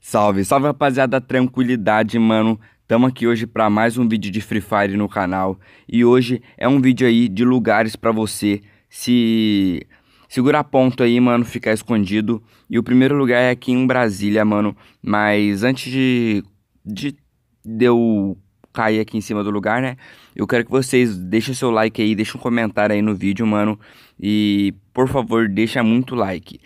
Salve, salve rapaziada, tranquilidade, mano. Tamo aqui hoje para mais um vídeo de Free Fire no canal e hoje é um vídeo aí de lugares para você se segurar ponto aí, mano, ficar escondido. E o primeiro lugar é aqui em Brasília, mano. Mas antes de de, de eu cair aqui em cima do lugar, né? Eu quero que vocês deixem seu like aí, deixem um comentário aí no vídeo, mano. E por favor, deixa muito like.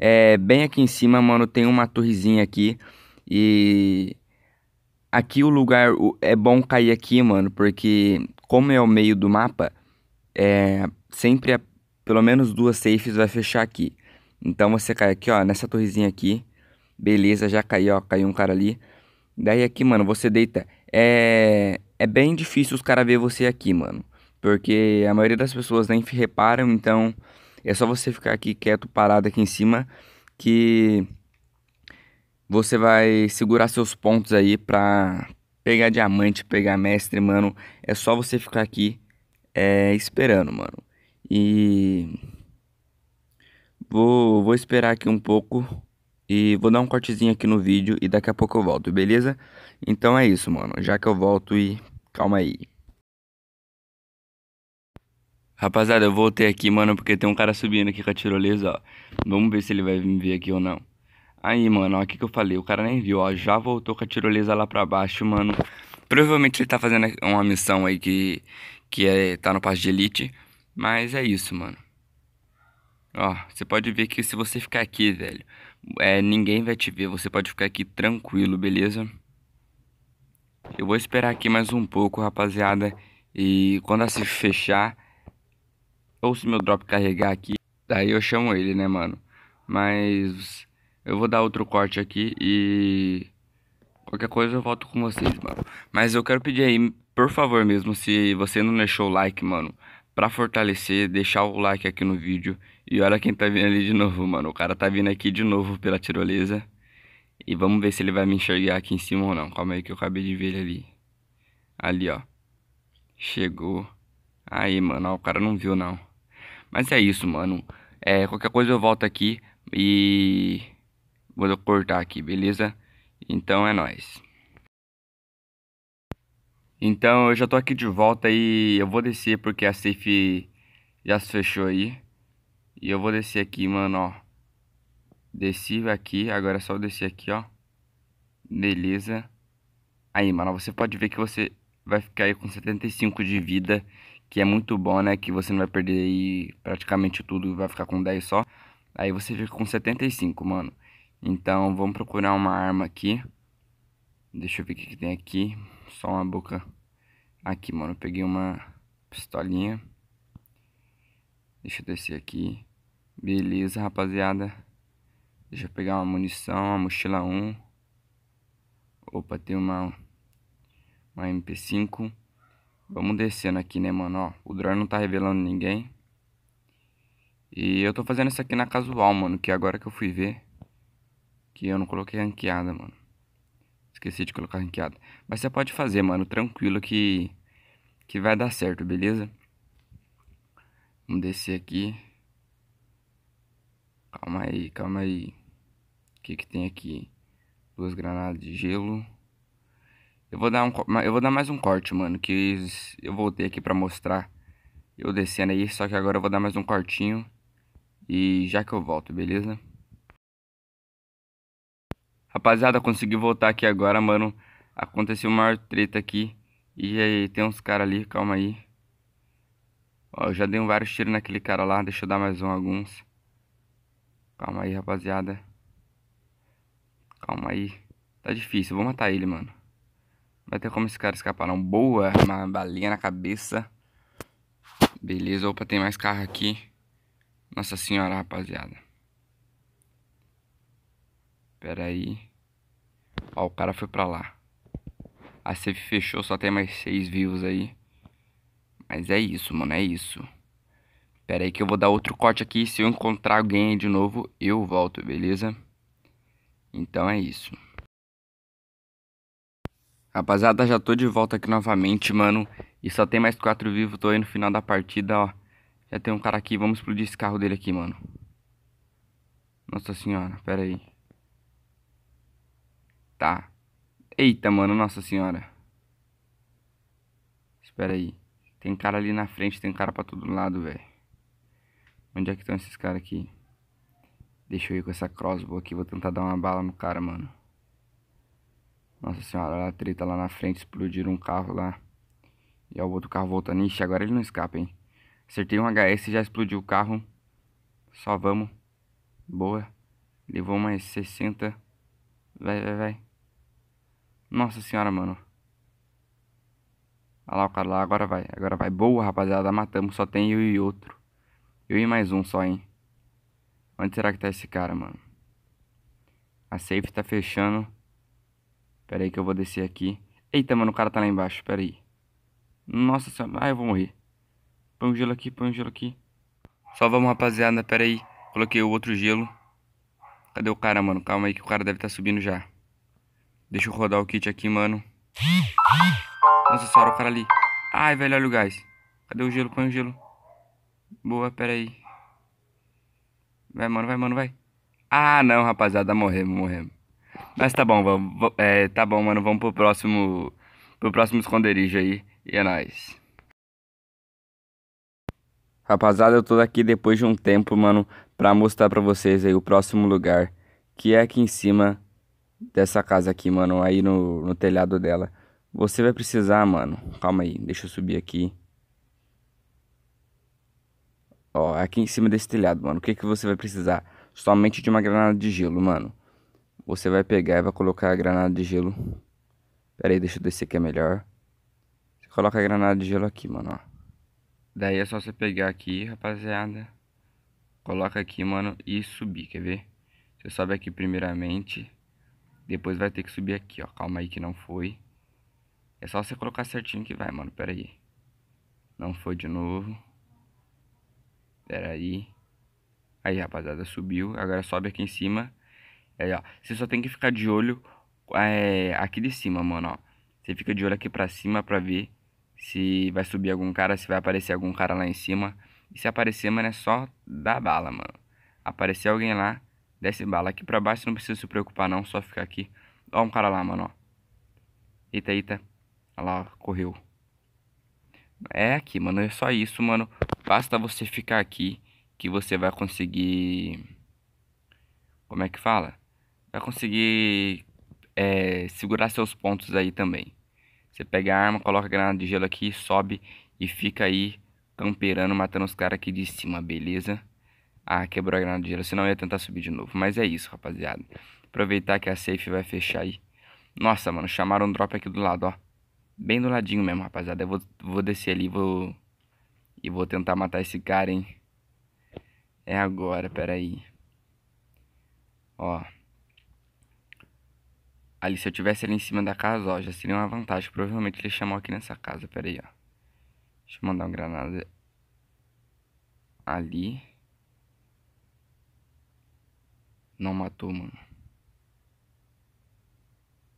É, bem aqui em cima, mano, tem uma torrezinha aqui. E aqui o lugar é bom cair aqui, mano, porque como é o meio do mapa, é, sempre é, pelo menos duas safes vai fechar aqui. Então você cai aqui, ó, nessa torrezinha aqui. Beleza, já caiu, ó, caiu um cara ali. Daí aqui, mano, você deita. É, é bem difícil os caras ver você aqui, mano. Porque a maioria das pessoas nem reparam, então é só você ficar aqui quieto, parado aqui em cima, que você vai segurar seus pontos aí pra pegar diamante, pegar mestre, mano. É só você ficar aqui é, esperando, mano. E vou, vou esperar aqui um pouco e vou dar um cortezinho aqui no vídeo e daqui a pouco eu volto, beleza? Então é isso, mano. Já que eu volto e calma aí. Rapaziada, eu voltei aqui, mano, porque tem um cara subindo aqui com a tirolesa, ó. Vamos ver se ele vai me ver aqui ou não. Aí, mano, ó, o que, que eu falei? O cara nem viu, ó. Já voltou com a tirolesa lá pra baixo, mano. Provavelmente ele tá fazendo uma missão aí que, que é, tá no passe de elite. Mas é isso, mano. Ó, você pode ver que se você ficar aqui, velho, é, ninguém vai te ver. Você pode ficar aqui tranquilo, beleza? Eu vou esperar aqui mais um pouco, rapaziada. E quando a se fechar ou se meu drop carregar aqui, daí eu chamo ele, né, mano? Mas eu vou dar outro corte aqui e qualquer coisa eu volto com vocês, mano. Mas eu quero pedir aí, por favor mesmo, se você não deixou o like, mano, pra fortalecer, deixar o like aqui no vídeo. E olha quem tá vindo ali de novo, mano. O cara tá vindo aqui de novo pela tirolesa. E vamos ver se ele vai me enxergar aqui em cima ou não. Calma aí que eu acabei de ver ele ali. Ali, ó. Chegou. Aí, mano, ó, o cara não viu, não. Mas é isso, mano. É, qualquer coisa eu volto aqui e vou cortar aqui, beleza? Então é nós. Então eu já tô aqui de volta e eu vou descer porque a safe já se fechou aí. E eu vou descer aqui, mano, ó. Desci aqui, agora é só eu descer aqui, ó. Beleza. Aí, mano, você pode ver que você vai ficar aí com 75 de vida que é muito bom, né? Que você não vai perder aí praticamente tudo e vai ficar com 10 só. Aí você fica com 75, mano. Então vamos procurar uma arma aqui. Deixa eu ver o que, tem aqui. Só uma boca. Aqui, mano. Eu peguei uma pistolinha. Deixa eu descer aqui. Beleza, rapaziada. Deixa eu pegar uma munição, uma mochila 1. Opa, tem uma, uma MP5. Vamos descendo aqui, né, mano? Ó, o drone não tá revelando ninguém. E eu tô fazendo isso aqui na casual, mano. Que agora que eu fui ver. Que eu não coloquei ranqueada, mano. Esqueci de colocar ranqueada. Mas você pode fazer, mano. Tranquilo que... Que vai dar certo, beleza? Vamos descer aqui. Calma aí, calma aí. O que que tem aqui? Duas granadas de gelo. Eu vou dar, um, eu vou dar mais um corte, mano, que eu voltei aqui pra mostrar eu descendo aí, só que agora eu vou dar mais um cortinho e já que eu volto, beleza? Rapaziada, consegui voltar aqui agora, mano. Aconteceu uma treta aqui e aí tem uns caras ali, calma aí. Ó, eu já dei vários tiros naquele cara lá, deixa eu dar mais um alguns. Calma aí, rapaziada. Calma aí. Tá difícil, vou matar ele, mano. Vai ter como esse cara escapar não. Boa, uma balinha na cabeça. Beleza, opa, tem mais carro aqui. Nossa senhora, rapaziada. Pera aí. Ó, o cara foi pra lá. A safe fechou, só tem mais seis vivos aí. Mas é isso, mano, é isso. Pera aí que eu vou dar outro corte aqui. Se eu encontrar alguém de novo, eu volto, beleza? Então é isso. Rapaziada, já tô de volta aqui novamente, mano. E só tem mais quatro vivos, tô aí no final da partida, ó. Já tem um cara aqui, vamos explodir esse carro dele aqui, mano. Nossa senhora, pera aí. Tá. Eita, mano, nossa senhora. Espera aí. Tem cara ali na frente, tem cara pra todo lado, velho. Onde é que estão esses caras aqui? Deixa eu ir com essa crossbow aqui, vou tentar dar uma bala no cara, mano. Nossa senhora, a treta lá na frente, explodiram um carro lá. E o outro carro voltando. Ixi, agora ele não escapa, hein? Acertei um HS, já explodiu o carro. Só vamos. Boa. Levou mais 60. Vai, vai, vai. Nossa senhora, mano. Olha lá o cara lá, agora vai, agora vai. Boa, rapaziada, matamos. Só tem eu e outro. Eu e mais um só, hein. Onde será que tá esse cara, mano? A safe tá fechando. Pera aí que eu vou descer aqui. Eita, mano, o cara tá lá embaixo, pera aí. Nossa senhora, ai eu vou morrer. Põe um gelo aqui, põe um gelo aqui. Só vamos, rapaziada, pera aí. Coloquei o outro gelo. Cadê o cara, mano? Calma aí que o cara deve estar tá subindo já. Deixa eu rodar o kit aqui, mano. Nossa senhora, o cara ali. Ai, velho, olha o gás. Cadê o gelo? Põe o gelo. Boa, pera aí. Vai, mano, vai, mano, vai. Ah, não, rapaziada, morremos, morremos. Mas tá bom, vamos, é, tá bom, mano, vamos pro próximo, pro próximo esconderijo aí, e é nóis. Rapaziada, eu tô aqui depois de um tempo, mano, pra mostrar pra vocês aí o próximo lugar, que é aqui em cima dessa casa aqui, mano, aí no, no telhado dela. Você vai precisar, mano, calma aí, deixa eu subir aqui. Ó, é aqui em cima desse telhado, mano, o que que você vai precisar? Somente de uma granada de gelo, mano. Você vai pegar e vai colocar a granada de gelo. Pera aí, deixa eu descer que é melhor. Você coloca a granada de gelo aqui, mano, ó. Daí é só você pegar aqui, rapaziada. Coloca aqui, mano, e subir, quer ver? Você sobe aqui primeiramente. Depois vai ter que subir aqui, ó. Calma aí que não foi. É só você colocar certinho que vai, mano. Pera aí. Não foi de novo. Pera aí. Aí, rapaziada, subiu. Agora sobe aqui em cima. Aí, é, ó. Você só tem que ficar de olho é, aqui de cima, mano, ó. Você fica de olho aqui pra cima pra ver se vai subir algum cara, se vai aparecer algum cara lá em cima. E se aparecer, mano, é só dar bala, mano. Aparecer alguém lá, desce bala. Aqui pra baixo não precisa se preocupar não, só ficar aqui. Ó um cara lá, mano, ó. Eita, eita. Olha lá, ó, correu. É aqui, mano, é só isso, mano. Basta você ficar aqui que você vai conseguir... Como é que fala? para conseguir é, segurar seus pontos aí também. Você pega a arma, coloca a granada de gelo aqui, sobe e fica aí camperando, matando os caras aqui de cima, beleza? Ah, quebrou a granada de gelo, senão eu ia tentar subir de novo. Mas é isso, rapaziada. Aproveitar que a safe vai fechar aí. Nossa, mano, chamaram um drop aqui do lado, ó. Bem do ladinho mesmo, rapaziada. Eu vou, vou descer ali vou... e vou tentar matar esse cara, hein. É agora, peraí. Ó. Ali, se eu tivesse ali em cima da casa, ó, já seria uma vantagem. Provavelmente ele chamou aqui nessa casa. Pera aí, ó. Deixa eu mandar uma granada. Ali. Não matou, mano.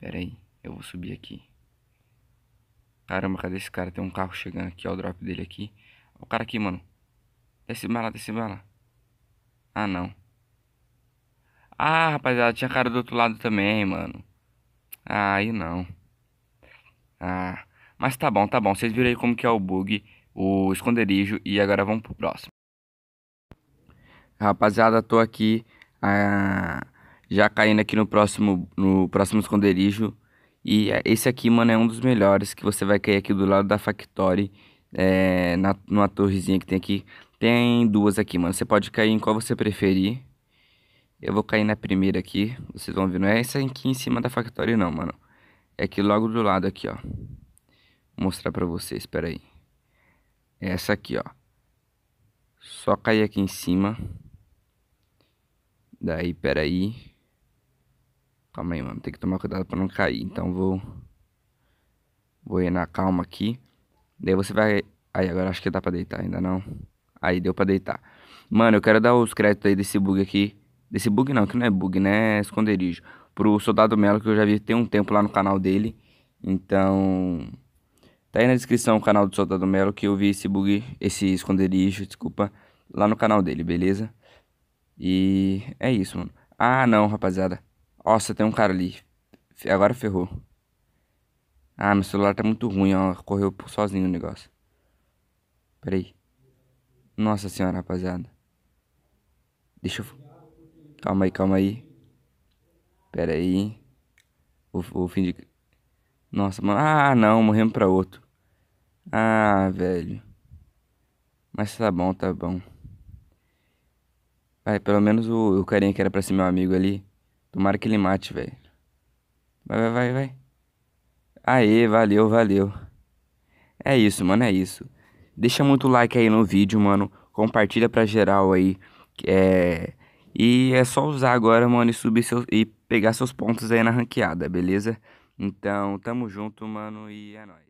Pera aí, eu vou subir aqui. Caramba, cadê esse cara? Tem um carro chegando aqui, ó, o drop dele aqui. o cara aqui, mano. Desce bala, desce bala. Ah, não. Ah, rapaziada, tinha cara do outro lado também, mano. Ah, aí não. Ah, mas tá bom, tá bom. Vocês viram aí como que é o bug, o esconderijo e agora vamos pro próximo. Rapaziada, tô aqui ah, já caindo aqui no próximo, no próximo esconderijo. E é, esse aqui, mano, é um dos melhores que você vai cair aqui do lado da Factory, é, na, numa torrezinha que tem aqui. Tem duas aqui, mano. Você pode cair em qual você preferir. Eu vou cair na primeira aqui, vocês vão ver, não é essa aqui em cima da Factory não, mano. É aqui logo do lado aqui, ó. Vou mostrar pra vocês, pera aí. É essa aqui, ó. Só cair aqui em cima. Daí, pera aí. Calma aí, mano, tem que tomar cuidado pra não cair. Então vou... Vou ir na calma aqui. Daí você vai... Aí, agora acho que dá pra deitar, ainda não. Aí, deu pra deitar. Mano, eu quero dar os créditos aí desse bug aqui Desse bug não, que não é bug, né? É esconderijo. Pro Soldado Melo, que eu já vi tem um tempo lá no canal dele. Então. Tá aí na descrição o canal do Soldado Melo que eu vi esse bug, esse esconderijo, desculpa, lá no canal dele, beleza? E é isso, mano. Ah, não, rapaziada. Nossa, tem um cara ali. Agora ferrou. Ah, meu celular tá muito ruim, ó. Correu sozinho o negócio. Pera aí. Nossa senhora, rapaziada. Deixa eu... Calma aí, calma aí. Pera aí. o fim de Nossa, mano. Ah, não, morremos pra outro. Ah, velho. Mas tá bom, tá bom. Vai, pelo menos o, o carinha que era pra ser meu amigo ali. Tomara que ele mate, velho. Vai, vai, vai, vai. Aê, valeu, valeu. É isso, mano, é isso. Deixa muito like aí no vídeo, mano. Compartilha pra geral aí. É e é só usar agora, mano, e subir seus, e pegar seus pontos aí na ranqueada, beleza? Então, tamo junto, mano, e é nóis.